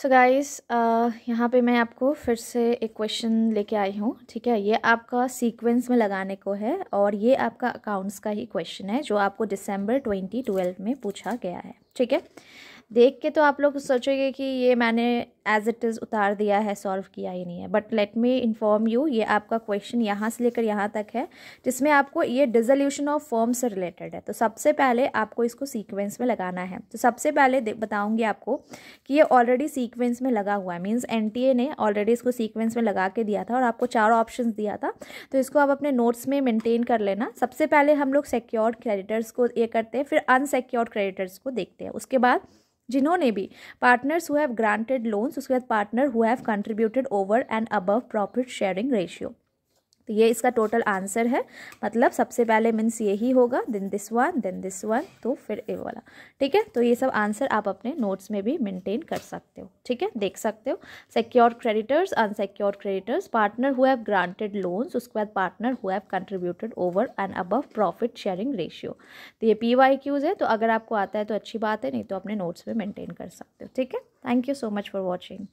so guys uh, यहाँ पे मैं आपको फिर से एक क्वेश्चन लेके आई हूँ ठीक है ये आपका सीक्वेंस में लगाने को है और ये आपका अकाउंट्स का ही क्वेश्चन है जो आपको दिसंबर 2012 में पूछा गया है ठीक है देख के तो आप लोग सोचोगे कि ये मैंने एज इट इज़ उतार दिया है सॉल्व किया ही नहीं है but let me inform you ये आपका क्वेश्चन यहाँ से लेकर यहाँ तक है जिसमें आपको ये डिजोल्यूशन ऑफ फॉर्म से रिलेटेड है तो सबसे पहले आपको इसको सीक्वेंस में लगाना है तो सबसे पहले बताऊँगी आपको कि ये ऑलरेडी सीक्वेंस में लगा हुआ है मीन्स एन ने ऑलरेडी इसको सीक्वेंस में लगा के दिया था और आपको चार ऑप्शन दिया था तो इसको आप अपने नोट्स में मेनटेन कर लेना सबसे पहले हम लोग सिक्योर्ड क्रेडिटर्स को ये करते हैं फिर अनसेक्योर्ड क्रेडिटर्स को देखते हैं उसके बाद जिन्होंने भी partners who have granted loans उसके बाद partner who have contributed over and above profit sharing ratio तो ये इसका टोटल आंसर है मतलब सबसे पहले मीन्स यही होगा then this one then this one तो फिर ये वाला ठीक है तो ये सब आंसर आप अपने नोट्स में भी मेंटेन कर सकते हो ठीक है देख सकते हो secure creditors unsecure creditors partner who have granted loans उसके बाद partner who have contributed over and above profit sharing ratio तो ये पी वाई क्यूज़ है तो अगर आपको आता है तो अच्छी बात है नहीं तो अपने नोट्स में मेंटेन कर सकते हो ठीक है thank you so much for watching